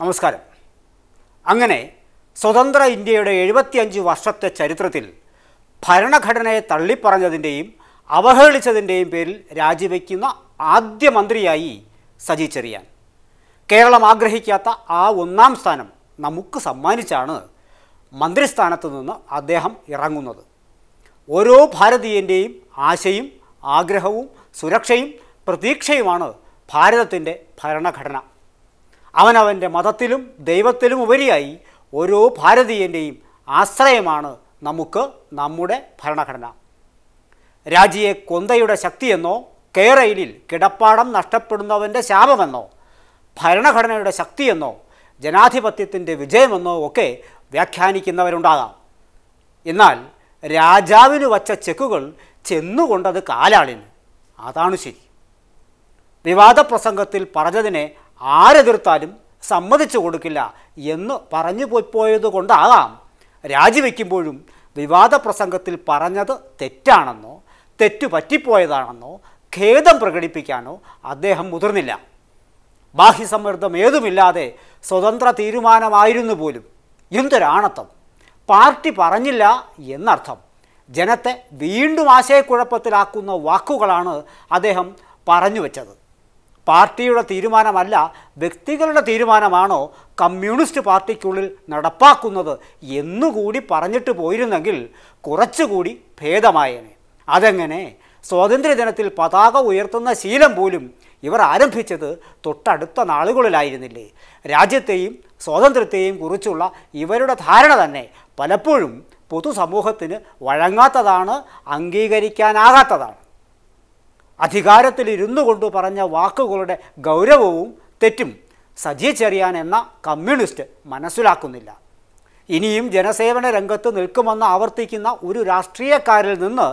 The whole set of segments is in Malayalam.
നമസ്കാരം അങ്ങനെ സ്വതന്ത്ര ഇന്ത്യയുടെ എഴുപത്തിയഞ്ച് വർഷത്തെ ചരിത്രത്തിൽ ഭരണഘടനയെ തള്ളിപ്പറഞ്ഞതിൻ്റെയും അവഹേളിച്ചതിൻ്റെയും പേരിൽ രാജിവെക്കുന്ന ആദ്യ മന്ത്രിയായി സജി ചെറിയാൻ കേരളം ആഗ്രഹിക്കാത്ത ആ ഒന്നാം സ്ഥാനം നമുക്ക് സമ്മാനിച്ചാണ് മന്ത്രിസ്ഥാനത്ത് നിന്ന് അദ്ദേഹം ഇറങ്ങുന്നത് ഓരോ ഭാരതീയൻ്റെയും ആശയും ആഗ്രഹവും സുരക്ഷയും പ്രതീക്ഷയുമാണ് ഭാരതത്തിൻ്റെ ഭരണഘടന അവനവൻ്റെ മതത്തിലും ദൈവത്തിലും ഉപരിയായി ഓരോ ഭാരതീയൻ്റെയും ആശ്രയമാണ് നമുക്ക് നമ്മുടെ ഭരണഘടന രാജ്യയെ കൊന്തയുടെ ശക്തിയെന്നോ കേരയിലിൽ കിടപ്പാടം നഷ്ടപ്പെടുന്നവൻ്റെ ശാപമെന്നോ ഭരണഘടനയുടെ ശക്തിയെന്നോ ജനാധിപത്യത്തിൻ്റെ വിജയമെന്നോ ഒക്കെ വ്യാഖ്യാനിക്കുന്നവരുണ്ടാകാം എന്നാൽ രാജാവിന് വച്ച ചെക്കുകൾ ചെന്നുകൊണ്ടത് കാലാളിന് അതാണ് ശരി വിവാദ പ്രസംഗത്തിൽ പറഞ്ഞതിനെ ആരെതിർത്താലും സമ്മതിച്ചു കൊടുക്കില്ല എന്ന് പറഞ്ഞു പോയത് കൊണ്ടാകാം രാജിവെക്കുമ്പോഴും വിവാദ പ്രസംഗത്തിൽ പറഞ്ഞത് തെറ്റാണെന്നോ തെറ്റു പറ്റിപ്പോയതാണെന്നോ ഖേദം പ്രകടിപ്പിക്കാനോ അദ്ദേഹം മുതിർന്നില്ല ബാഹ്യസമ്മർദ്ദം ഏതുമില്ലാതെ സ്വതന്ത്ര തീരുമാനമായിരുന്നു പോലും എന്തൊരാണത്വം പാർട്ടി പറഞ്ഞില്ല എന്നർത്ഥം ജനത്തെ വീണ്ടും ആശയക്കുഴപ്പത്തിലാക്കുന്ന വാക്കുകളാണ് അദ്ദേഹം പറഞ്ഞു വച്ചത് പാർട്ടിയുടെ തീരുമാനമല്ല വ്യക്തികളുടെ തീരുമാനമാണോ കമ്മ്യൂണിസ്റ്റ് പാർട്ടിക്കുള്ളിൽ നടപ്പാക്കുന്നത് എന്നുകൂടി പറഞ്ഞിട്ട് പോയിരുന്നെങ്കിൽ കുറച്ചുകൂടി ഭേദമായേനെ അതെങ്ങനെ സ്വാതന്ത്ര്യദിനത്തിൽ പതാക ഉയർത്തുന്ന ശീലം പോലും ഇവർ ആരംഭിച്ചത് തൊട്ടടുത്ത നാളുകളിലായിരുന്നില്ലേ രാജ്യത്തെയും സ്വാതന്ത്ര്യത്തെയും കുറിച്ചുള്ള ഇവരുടെ ധാരണ തന്നെ പലപ്പോഴും പൊതുസമൂഹത്തിന് വഴങ്ങാത്തതാണ് അംഗീകരിക്കാനാകാത്തതാണ് അധികാരത്തിലിരുന്നു കൊണ്ട് പറഞ്ഞ വാക്കുകളുടെ ഗൗരവവും തെറ്റും സജി ചെറിയാൻ എന്ന കമ്മ്യൂണിസ്റ്റ് മനസ്സിലാക്കുന്നില്ല ഇനിയും ജനസേവന രംഗത്ത് നിൽക്കുമെന്ന് ആവർത്തിക്കുന്ന ഒരു രാഷ്ട്രീയക്കാരിൽ നിന്ന്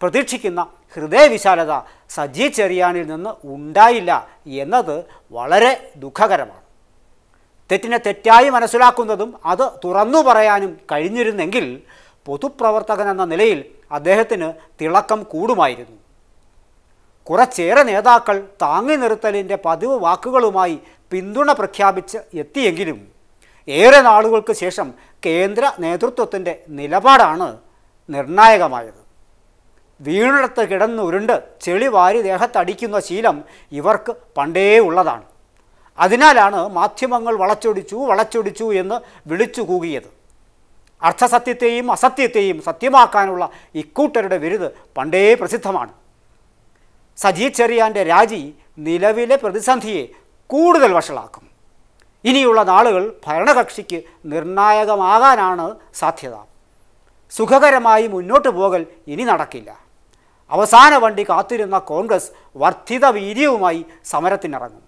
പ്രതീക്ഷിക്കുന്ന ഹൃദയവിശാലത സജി ചെറിയാനിൽ നിന്ന് ഉണ്ടായില്ല എന്നത് വളരെ ദുഃഖകരമാണ് തെറ്റിനെ തെറ്റായി മനസ്സിലാക്കുന്നതും അത് തുറന്നു പറയാനും കഴിഞ്ഞിരുന്നെങ്കിൽ പൊതുപ്രവർത്തകൻ എന്ന നിലയിൽ അദ്ദേഹത്തിന് തിളക്കം കൂടുമായിരുന്നു കുറച്ചേറെ നേതാക്കൾ താങ്ങി നിർത്തലിൻ്റെ പതിവ് വാക്കുകളുമായി പിന്തുണ പ്രഖ്യാപിച്ച് എത്തിയെങ്കിലും ഏറെ നാളുകൾക്ക് ശേഷം കേന്ദ്ര നേതൃത്വത്തിൻ്റെ നിലപാടാണ് നിർണായകമായത് വീണിടത്ത് കിടന്നുരുണ്ട് ചെളി വാരി ദേഹത്തടിക്കുന്ന ശീലം ഇവർക്ക് പണ്ടേ ഉള്ളതാണ് അതിനാലാണ് മാധ്യമങ്ങൾ വളച്ചൊടിച്ചു വളച്ചൊടിച്ചു എന്ന് വിളിച്ചു കൂകിയത് അർത്ഥസത്യത്തെയും അസത്യത്തെയും സത്യമാക്കാനുള്ള ഇക്കൂട്ടരുടെ വിരുദ് പണ്ടേ പ്രസിദ്ധമാണ് സജി ചെറിയാൻ്റെ രാജി നിലവിലെ പ്രതിസന്ധിയെ കൂടുതൽ വഷളാക്കും ഇനിയുള്ള നാളുകൾ ഭരണകക്ഷിക്ക് നിർണായകമാകാനാണ് സാധ്യത സുഖകരമായി മുന്നോട്ടു പോകൽ ഇനി നടക്കില്ല അവസാന വണ്ടി കാത്തിരുന്ന കോൺഗ്രസ് വർദ്ധിത വീര്യവുമായി സമരത്തിനിറങ്ങും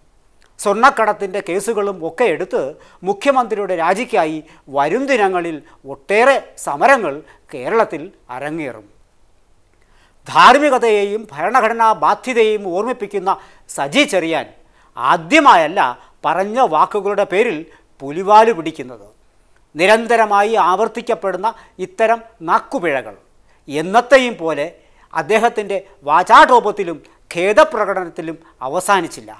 സ്വർണ്ണക്കടത്തിൻ്റെ കേസുകളും ഒക്കെ എടുത്ത് മുഖ്യമന്ത്രിയുടെ രാജിക്കായി വരും ദിനങ്ങളിൽ ഒട്ടേറെ സമരങ്ങൾ കേരളത്തിൽ അരങ്ങേറും ധാർമ്മികതയെയും ഭരണഘടനാ ബാധ്യതയെയും ഓർമ്മിപ്പിക്കുന്ന സജി ചെറിയാൻ ആദ്യമായല്ല പറഞ്ഞ വാക്കുകളുടെ പേരിൽ പുലിവാല് പിടിക്കുന്നത് നിരന്തരമായി ആവർത്തിക്കപ്പെടുന്ന ഇത്തരം നാക്കുപിഴകൾ എന്നത്തെയും പോലെ അദ്ദേഹത്തിൻ്റെ വാചാടോപത്തിലും ഖേദപ്രകടനത്തിലും അവസാനിച്ചില്ല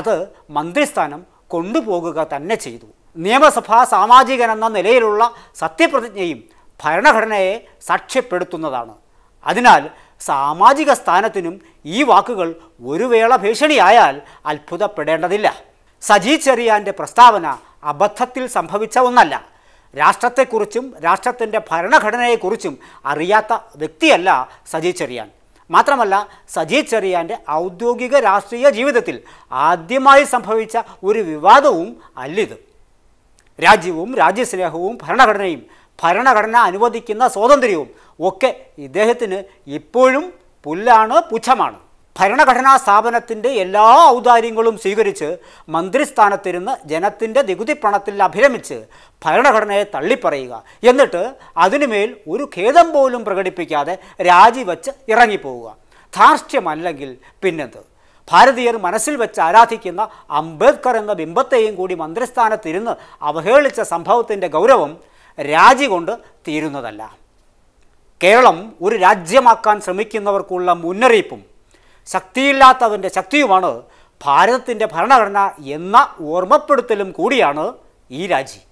അത് മന്ത്രിസ്ഥാനം കൊണ്ടുപോകുക തന്നെ ചെയ്തു നിയമസഭാ സാമാജികനെന്ന നിലയിലുള്ള സത്യപ്രതിജ്ഞയും ഭരണഘടനയെ സാക്ഷ്യപ്പെടുത്തുന്നതാണ് അതിനാൽ സാമാജിക സ്ഥാനത്തിനും ഈ വാക്കുകൾ ഒരു വേള ഭീഷണിയായാൽ അത്ഭുതപ്പെടേണ്ടതില്ല സജി ചെറിയാൻ്റെ പ്രസ്താവന അബദ്ധത്തിൽ സംഭവിച്ച ഒന്നല്ല രാഷ്ട്രത്തെക്കുറിച്ചും രാഷ്ട്രത്തിൻ്റെ ഭരണഘടനയെക്കുറിച്ചും അറിയാത്ത വ്യക്തിയല്ല സജി ചെറിയാൻ മാത്രമല്ല സജി ചെറിയാൻ്റെ ഔദ്യോഗിക രാഷ്ട്രീയ ജീവിതത്തിൽ ആദ്യമായി സംഭവിച്ച ഒരു വിവാദവും അല്ലിത് രാജ്യവും രാജ്യസ്നേഹവും ഭരണഘടനയും ഭരണഘടന അനുവദിക്കുന്ന സ്വാതന്ത്ര്യവും ഒക്കെ ഇദ്ദേഹത്തിന് ഇപ്പോഴും പുല്ലാണ് പുച്ഛമാണ് ഭരണഘടനാ സ്ഥാപനത്തിൻ്റെ എല്ലാ ഔദാര്യങ്ങളും സ്വീകരിച്ച് മന്ത്രിസ്ഥാനത്തിരുന്ന് ജനത്തിൻ്റെ പണത്തിൽ അഭിരമിച്ച് ഭരണഘടനയെ തള്ളിപ്പറയുക എന്നിട്ട് അതിനുമേൽ ഒരു ഖേദം പോലും പ്രകടിപ്പിക്കാതെ രാജിവെച്ച് ഇറങ്ങിപ്പോവുക ധാർഷ്ട്യമല്ലെങ്കിൽ പിന്നെന്ത് ഭാരതീയർ മനസ്സിൽ വെച്ച് ആരാധിക്കുന്ന അംബേദ്കർ എന്ന ബിംബത്തെയും കൂടി മന്ത്രിസ്ഥാനത്തിരുന്ന് അവഹേളിച്ച സംഭവത്തിൻ്റെ ഗൗരവം രാജി കൊണ്ട് തീരുന്നതല്ല കേരളം ഒരു രാജ്യമാക്കാൻ ശ്രമിക്കുന്നവർക്കുള്ള മുന്നറിയിപ്പും ശക്തിയില്ലാത്തതിൻ്റെ ശക്തിയുമാണ് ഭാരതത്തിൻ്റെ ഭരണഘടന എന്ന ഓർമ്മപ്പെടുത്തലും കൂടിയാണ് ഈ രാജി